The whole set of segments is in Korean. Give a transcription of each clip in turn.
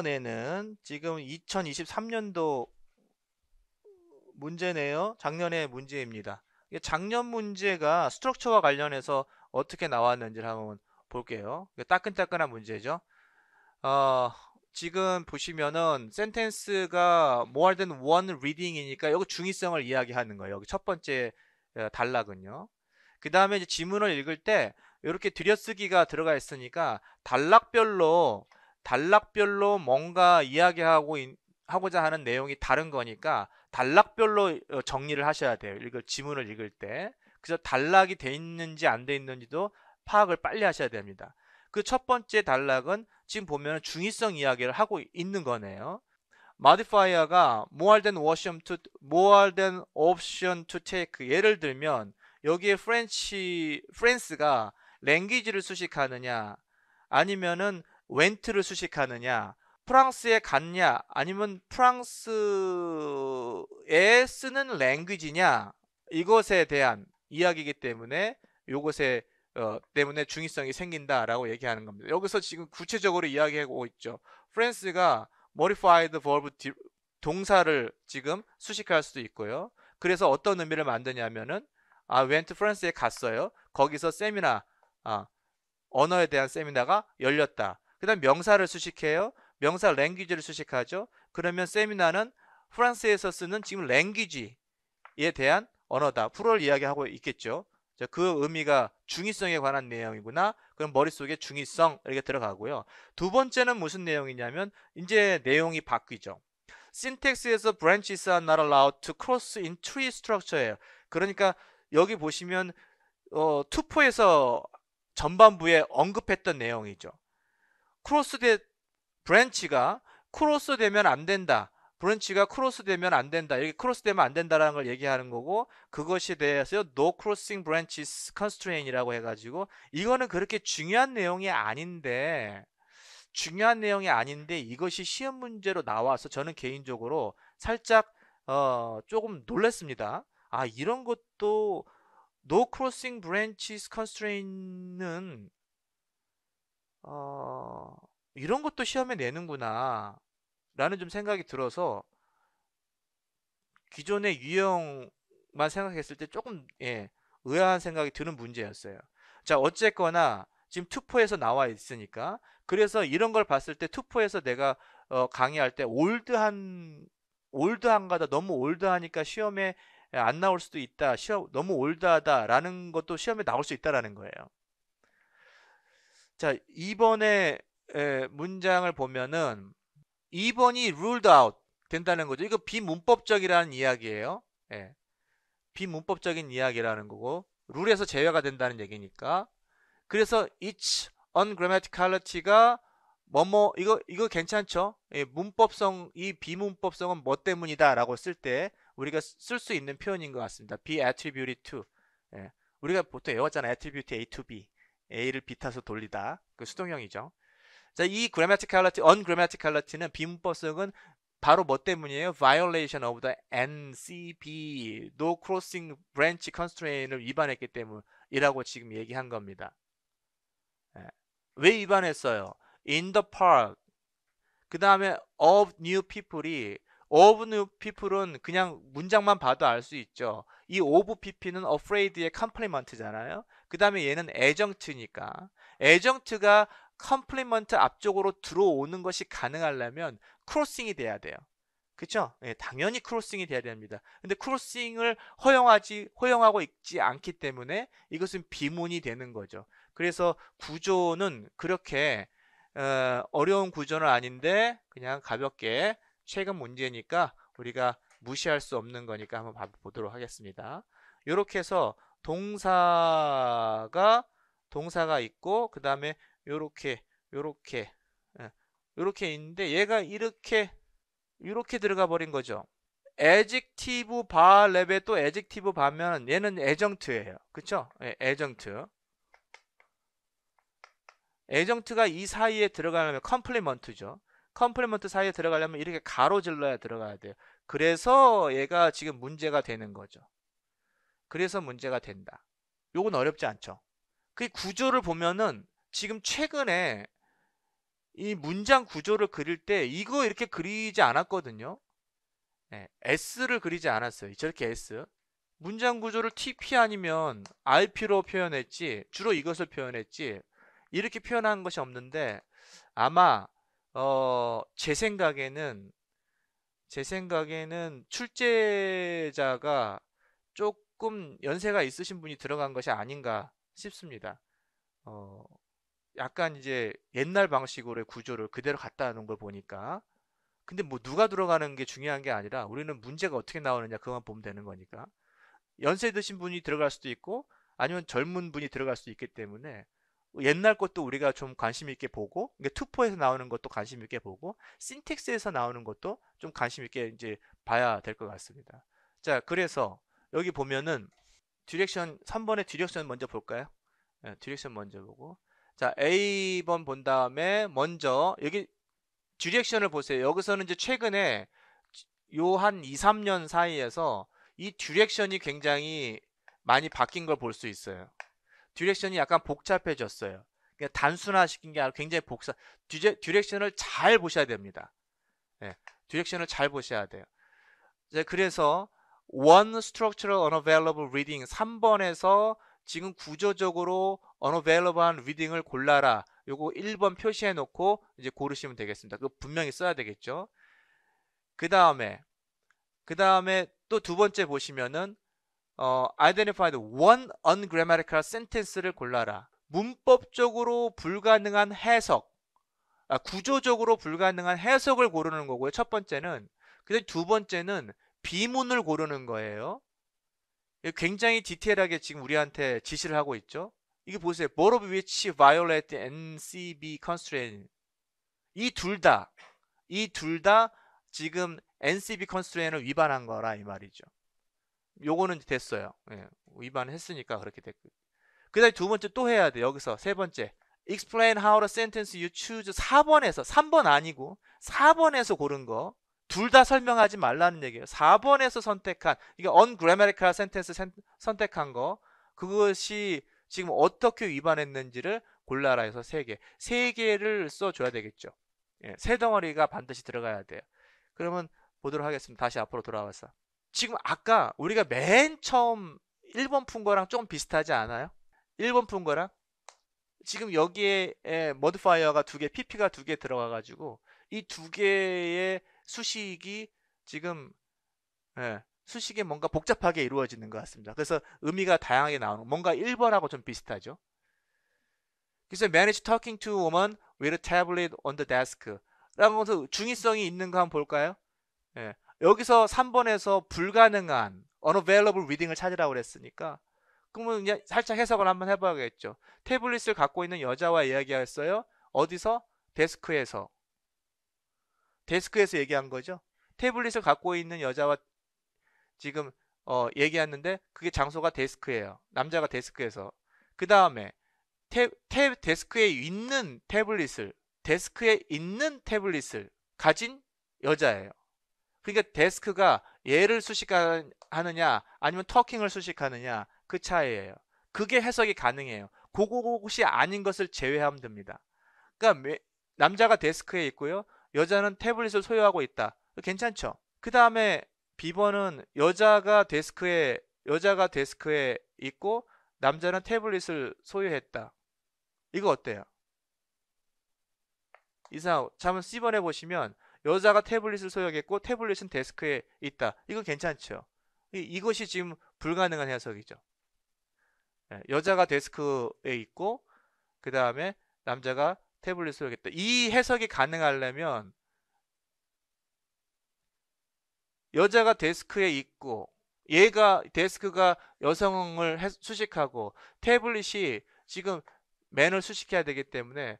이번에는 지금 2023년도 문제네요. 작년의 문제입니다. 작년 문제가 스트럭처와 관련해서 어떻게 나왔는지를 한번 볼게요. 따끈따끈한 문제죠. 어, 지금 보시면은 센텐스가 more than one reading이니까 여기 중의성을 이야기하는 거예요. 여기 첫 번째 어, 단락은요. 그 다음에 지문을 읽을 때 이렇게 들여쓰기가 들어가 있으니까 단락별로 단락별로 뭔가 이야기하고 있, 하고자 하는 내용이 다른 거니까 단락별로 어, 정리를 하셔야 돼요. 이걸 지문을 읽을 때. 그래서 단락이 돼 있는지 안 돼 있는지도 파악을 빨리 하셔야 됩니다. 그 첫 번째 단락은 지금 보면 중위성 이야기를 하고 있는 거네요. modifier가 more than option to more than option to take 예를 들면 여기에 프렌치 프렌스가 랭귀지를 수식하느냐 아니면은 웬트를 수식하느냐 프랑스에 갔냐 아니면 프랑스에 쓰는 랭귀지냐 이것에 대한 이야기이기 때문에 이것에 어, 때문에 중의성이 생긴다라고 얘기하는 겁니다. 여기서 지금 구체적으로 이야기하고 있죠. 프랑스가 modified verb 동사를 지금 수식할 수도 있고요. 그래서 어떤 의미를 만드냐면은 아 went 프랑스에 갔어요. 거기서 세미나 아, 언어에 대한 세미나가 열렸다. 그 다음 명사를 수식해요. 명사 랭귀지를 수식하죠. 그러면 세미나는 프랑스에서 쓰는 지금 랭귀지에 대한 언어다. 프로를 이야기하고 있겠죠. 그 의미가 중의성에 관한 내용이구나. 그럼 머릿속에 중의성 이렇게 들어가고요. 두 번째는 무슨 내용이냐면 이제 내용이 바뀌죠. syntax에서 branches are not allowed to cross in tree structure예요. 그러니까 여기 보시면 어, 투포에서 전반부에 언급했던 내용이죠. 크로스되 브랜치가 크로스되면 안 된다. 브랜치가 크로스되면 안 된다. 이렇게 크로스되면 안 된다라는 걸 얘기하는 거고 그것에 대해서 no crossing branches constraint이라고 해가지고 이거는 그렇게 중요한 내용이 아닌데 중요한 내용이 아닌데 이것이 시험 문제로 나와서 저는 개인적으로 살짝 어, 조금 놀랐습니다. 아 이런 것도 no crossing branches constraint은 어, 이런 것도 시험에 내는구나 라는 좀 생각이 들어서 기존의 유형만 생각했을 때 조금 예, 의아한 생각이 드는 문제였어요. 자 어쨌거나 지금 투포에서 나와 있으니까 그래서 이런 걸 봤을 때 투포에서 내가 어, 강의할 때 올드한 올드한가다 너무 올드하니까 시험에 안 나올 수도 있다 시험 너무 올드하다라는 것도 시험에 나올 수 있다라는 거예요. 자, 2번의 문장을 보면은 2번이 ruled out 된다는 거죠. 이거 비문법적이라는 이야기예요. 예. 비문법적인 이야기라는 거고 룰에서 제외가 된다는 얘기니까. 그래서 each ungrammaticality가 뭐뭐 이거 이거 괜찮죠? 예, 문법성 이 비문법성은 뭐 때문이다라고 쓸 때 우리가 쓸 수 있는 표현인 것 같습니다. be attributed to. 예. 우리가 보통 외웠잖아요. attribute A to B. a를 b타수 돌리다. 그 수동형이죠. 자, 이 grammaticality, ungrammaticality는 비문법성은 바로 뭐 때문이에요? violation of the NCB, no crossing branch constraint을 위반했기 때문이라고 지금 얘기한 겁니다. 네. 왜 위반했어요? in the park. 그 다음에 of new people이 of new people은 그냥 문장만 봐도 알 수 있죠. 이 of people는 afraid의 컴플리먼트잖아요. 그 다음에 얘는 애정트니까 애정트가 컴플리먼트 앞쪽으로 들어오는 것이 가능하려면 크로싱이 돼야 돼요. 그쵸? 예, 당연히 크로싱이 돼야 됩니다. 근데 크로싱을 허용하지, 허용하고 있지 않기 때문에 이것은 비문이 되는 거죠. 그래서 구조는 그렇게, 어, 려운 구조는 아닌데, 그냥 가볍게 최근 문제니까 우리가 무시할 수 없는 거니까 한번 봐 보도록 하겠습니다. 이렇게 해서 동사가 동사가 있고 그 다음에 요렇게 요렇게 예, 요렇게 있는데 얘가 이렇게 이렇게 들어가 버린 거죠. adjective 바 랩에 또 adjective 바면 얘는 애정트예요. 그쵸? 예, 애정트. 애정트가 이 사이에 들어가려면 컴플리먼트죠. 컴플리먼트 사이에 들어가려면 이렇게 가로질러야 들어가야 돼요. 그래서 얘가 지금 문제가 되는 거죠. 그래서 문제가 된다. 요건 어렵지 않죠. 그 구조를 보면은 지금 최근에 이 문장 구조를 그릴 때 이거 이렇게 그리지 않았거든요. 네, S를 그리지 않았어요. 저렇게 S. 문장 구조를 TP 아니면 RP로 표현했지 주로 이것을 표현했지 이렇게 표현한 것이 없는데 아마 어, 제 생각에는 제 생각에는 출제자가 조금 조금 연세가 있으신 분이 들어간 것이 아닌가 싶습니다. 어, 약간 이제 옛날 방식으로의 구조를 그대로 갖다 놓은 걸 보니까 근데 뭐 누가 들어가는 게 중요한 게 아니라 우리는 문제가 어떻게 나오느냐 그만 보면 되는 거니까 연세 드신 분이 들어갈 수도 있고 아니면 젊은 분이 들어갈 수도 있기 때문에 옛날 것도 우리가 좀 관심 있게 보고 그러니까 투포에서 나오는 것도 관심 있게 보고 신텍스에서 나오는 것도 좀 관심 있게 이제 봐야 될 것 같습니다. 자 그래서 여기 보면은 디렉션 3번의 디렉션 먼저 볼까요? 네, 디렉션 먼저 보고 자 A번 본 다음에 먼저 여기 디렉션을 보세요. 여기서는 이제 최근에 요 한 2, 3년 사이에서 이 디렉션이 굉장히 많이 바뀐 걸 볼 수 있어요. 디렉션이 약간 복잡해졌어요. 그냥 그러니까 단순화시킨 게 아니라 굉장히 복사 디제, 디렉션을 잘 보셔야 됩니다. 네, 디렉션을 잘 보셔야 돼요. 그래서 one structural unavailable reading 3번에서 지금 구조적으로 unavailable한 reading을 골라라. 요거 1번 표시해 놓고 이제 고르시면 되겠습니다. 그 분명히 써야 되겠죠. 그 다음에 그 다음에 또 두 번째 보시면은 어, identified one ungrammatical sentence를 골라라. 문법적으로 불가능한 해석, 아, 구조적으로 불가능한 해석을 고르는 거고요. 첫 번째는. 근데 두 번째는 비문을 고르는 거예요. 굉장히 디테일하게 지금 우리한테 지시를 하고 있죠. 이게 보세요. Both of which violate NCB constraint. 이 둘 다, 이 둘 다 지금 NCB constraint을 위반한 거라 이 말이죠. 요거는 됐어요. 예, 위반했으니까 그렇게 됐고. 그 다음에 두 번째 또 해야 돼. 여기서 세 번째. Explain how the sentence you choose 4번에서, 3번 아니고 4번에서 고른 거. 둘다 설명하지 말라는 얘기예요. 4번에서 선택한 이게 ungrammatical sentence 선택한 거 그것이 지금 어떻게 위반했는지를 골라라 해서 3개 3개를 써줘야 되겠죠. 예, 세 덩어리가 반드시 들어가야 돼요. 그러면 보도록 하겠습니다. 다시 앞으로 돌아와서 지금 아까 우리가 맨 처음 1번 푼 거랑 조금 비슷하지 않아요? 1번 푼 거랑 지금 여기에 에, 모드파이어가 두 개, pp가 두 개 들어가 가지고 이두 개의 수식이 지금 예, 수식이 뭔가 복잡하게 이루어지는 것 같습니다. 그래서 의미가 다양하게 나오는 뭔가 1번하고 좀 비슷하죠. 그래서 manage talking to woman with a tablet on the desk 라면서 중의성이 있는 거 한번 볼까요? 예. 여기서 3번에서 불가능한 unavailable reading을 찾으라고 그랬으니까 그러면 이제 살짝 해석을 한번 해봐야겠죠. 태블릿을 갖고 있는 여자와 이야기했어요. 어디서? 데스크에서. 데스크에서 얘기한 거죠. 태블릿을 갖고 있는 여자와 지금 어, 얘기하는데 그게 장소가 데스크예요. 남자가 데스크에서. 그 다음에 데스크에 있는 태블릿을 데스크에 있는 태블릿을 가진 여자예요. 그러니까 데스크가 얘를 수식하느냐 아니면 터킹을 수식하느냐 그 차이예요. 그게 해석이 가능해요. 그것이 아닌 것을 제외하면 됩니다. 그러니까 남자가 데스크에 있고요. 여자는 태블릿을 소유하고 있다. 괜찮죠? 그 다음에 비번은 여자가 데스크에 여자가 데스크에 있고 남자는 태블릿을 소유했다. 이거 어때요? 이상 잠문 C번에 보시면 여자가 태블릿을 소유했고 태블릿은 데스크에 있다. 이거 괜찮죠? 이, 것이 지금 불가능한 해석이죠. 예, 여자가 데스크에 있고 그 다음에 남자가 태블릿으로 하겠다. 이 해석이 가능하려면 여자가 데스크에 있고 얘가 데스크가 여성을 수식하고 태블릿이 지금 맨을 수식해야 되기 때문에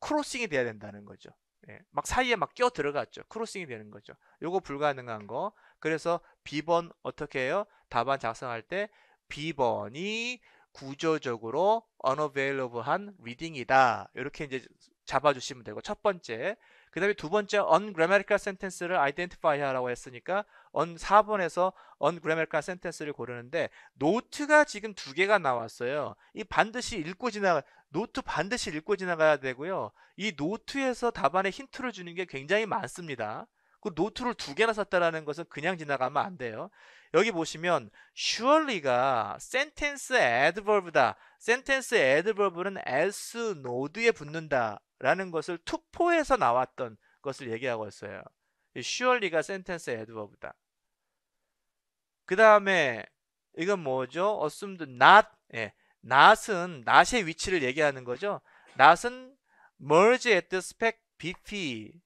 크로싱이 돼야 된다는 거죠. 예, 막 사이에 막껴 들어갔죠. 크로싱이 되는 거죠. 요거 불가능한 거. 그래서 비번 어떻게 해요? 답안 작성할 때비번이 구조적으로 unavailable한 reading이다. 이렇게 이제 잡아주시면 되고 첫 번째 그 다음에 두 번째 ungrammatical sentence를 identify 하라고 했으니까 o 4번에서 ungrammatical sentence를 고르는데 노트가 지금 두 개가 나왔어요 이 반드시 읽고 지나가 노트 반드시 읽고 지나가야 되고요 이 노트에서 답안에 힌트를 주는 게 굉장히 많습니다 그 노트를 두 개나 샀다라는 것은 그냥 지나가면 안 돼요. 여기 보시면 surely가 sentence adverb다. sentence adverb는 as node에 붙는다라는 것을 투포에서 나왔던 것을 얘기하고 있어요. surely가 sentence adverb다. 그 다음에 이건 뭐죠? assumed not. 예. not은 not의 위치를 얘기하는 거죠. not은 merge at the spec BP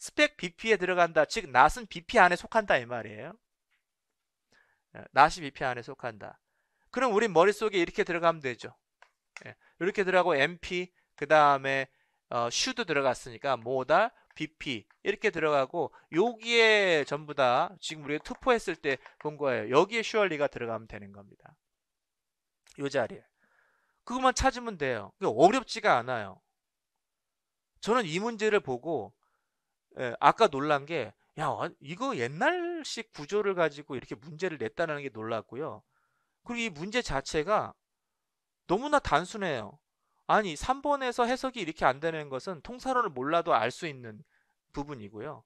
스펙 BP에 들어간다. 즉 낫은 BP 안에 속한다 이 말이에요. 예, 낫이 BP 안에 속한다. 그럼 우리 머릿속에 이렇게 들어가면 되죠. 예, 이렇게 들어가고 MP 그 다음에 어, 슈도 들어갔으니까 모다 BP 이렇게 들어가고 여기에 전부 다 지금 우리가 투포했을 때 본 거예요. 여기에 슈얼리가 들어가면 되는 겁니다. 이 자리에. 그것만 찾으면 돼요. 어렵지가 않아요. 저는 이 문제를 보고 예, 아까 놀란 게, 야, 어, 이거 옛날식 구조를 가지고 이렇게 문제를 냈다는 게 놀랐고요. 그리고 이 문제 자체가 너무나 단순해요. 아니, 3번에서 해석이 이렇게 안 되는 것은 통사론을 몰라도 알 수 있는 부분이고요.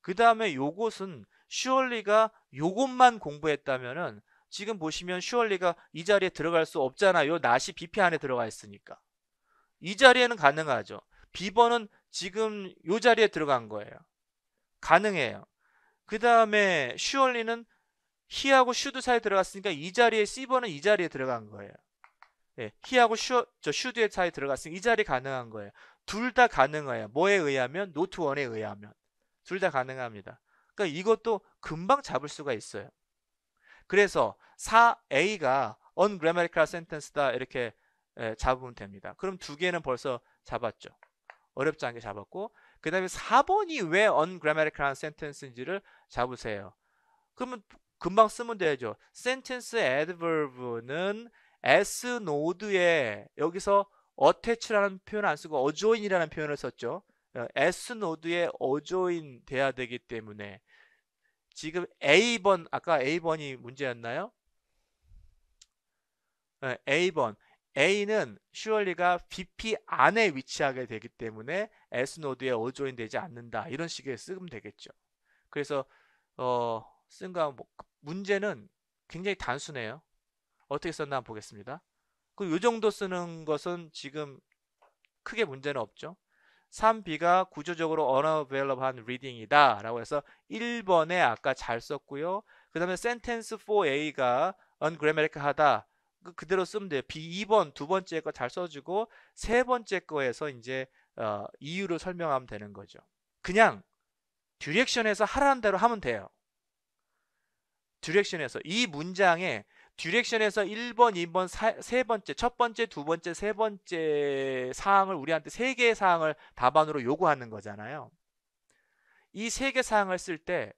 그 다음에 요것은 슈얼리가 요것만 공부했다면은 지금 보시면 슈얼리가 이 자리에 들어갈 수 없잖아요. 나시 BP 안에 들어가 있으니까. 이 자리에는 가능하죠. 비번은 지금 요 자리에 들어간 거예요. 가능해요. 그 다음에 슈얼리는 히하고 슈드 사이에 들어갔으니까 이 자리에 C번은 이 자리에 들어간 거예요. 예, 히하고 슈, 저 슈드의 사이에 들어갔으니까 이 자리 가능한 거예요. 둘 다 가능해요. 뭐에 의하면? 노트1에 의하면. 둘 다 가능합니다. 그러니까 이것도 금방 잡을 수가 있어요. 그래서 4A가 ungrammatical sentence다 이렇게 예, 잡으면 됩니다. 그럼 두 개는 벌써 잡았죠. 어렵지 않게 잡았고 그 다음에 4번이 왜 ungrammatical sentence인지를 잡으세요. 그러면 금방 쓰면 되죠. sentence adverb는 s 노드에 여기서 attach라는 표현안 쓰고 adjoin이라는 표현을 썼죠. 어, s 노드에 adjoin 돼야 되기 때문에 지금 A번 아까 A번이 문제였나요? 네, A번 A는 슈얼리가 BP 안에 위치하게 되기 때문에 S 노드에 어조인 되지 않는다. 이런 식의 쓰면 되겠죠. 그래서 어, 쓴가 뭐, 문제는 굉장히 단순해요. 어떻게 썼나 한번 보겠습니다. 그리이 정도 쓰는 것은 지금 크게 문제는 없죠. 3B가 구조적으로 unavailable한 reading이다 라고 해서 1번에 아까 잘 썼고요. 그 다음에 sentence 4A가 ungrammatical하다. 그 그대로 쓰면 돼요. B 2번 두 번째 거 잘 써주고 세 번째 거에서 이제 어, 이유를 설명하면 되는 거죠. 그냥 듀렉션에서 하라는 대로 하면 돼요. 듀렉션에서 이 문장에 듀렉션에서 1번, 2번, 사, 세 번째, 첫 번째, 두 번째, 세 번째 사항을 우리한테 세 개의 사항을 답안으로 요구하는 거잖아요. 이 세 개 사항을 쓸 때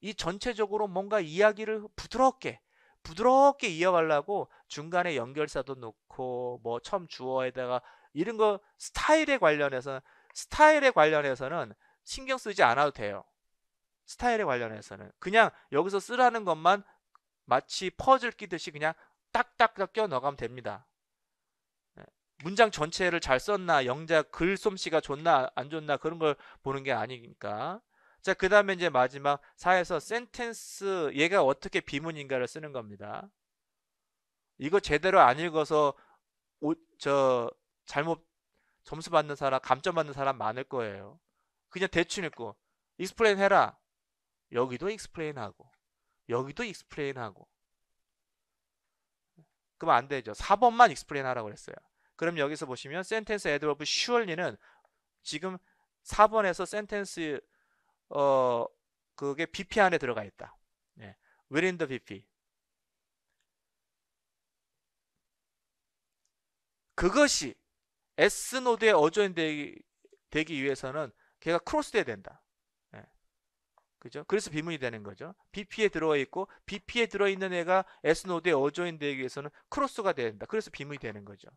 이 전체적으로 뭔가 이야기를 부드럽게 부드럽게 이어가려고 중간에 연결사도 놓고 뭐 처음 주어에다가 이런 거 스타일에 관련해서는 스타일에 관련해서는 신경 쓰지 않아도 돼요. 스타일에 관련해서는 그냥 여기서 쓰라는 것만 마치 퍼즐 끼듯이 그냥 딱딱딱 껴 넣어가면 됩니다. 네. 문장 전체를 잘 썼나, 영자 글솜씨가 좋나 안 좋나 그런 걸 보는 게 아니니까. 자, 그 다음에 이제 마지막 4에서 센텐스 얘가 어떻게 비문인가를 쓰는 겁니다. 이거 제대로 안 읽어서 오, 저 잘못 점수 받는 사람, 감점 받는 사람 많을 거예요. 그냥 대충 읽고 익스플레인 해라. 여기도 익스플레인 하고 여기도 익스플레인 하고 그럼 안 되죠. 4번만 익스플레인 하라고 그랬어요. 그럼 여기서 보시면 센텐스 애드버브 슈얼리는 지금 4번에서 센텐스 어 그게 BP 안에 들어가 있다. 네. within the BP. 그것이 S 노드의 어조인 되기, 되기 위해서는 걔가 크로스돼야 된다. 예. 그죠? 그래서 비문이 되는 거죠. BP에 들어와 있고 BP에 들어 있는 애가 S 노드의 어조인 되기 위해서는 크로스가 돼야 된다. 그래서 비문이 되는 거죠.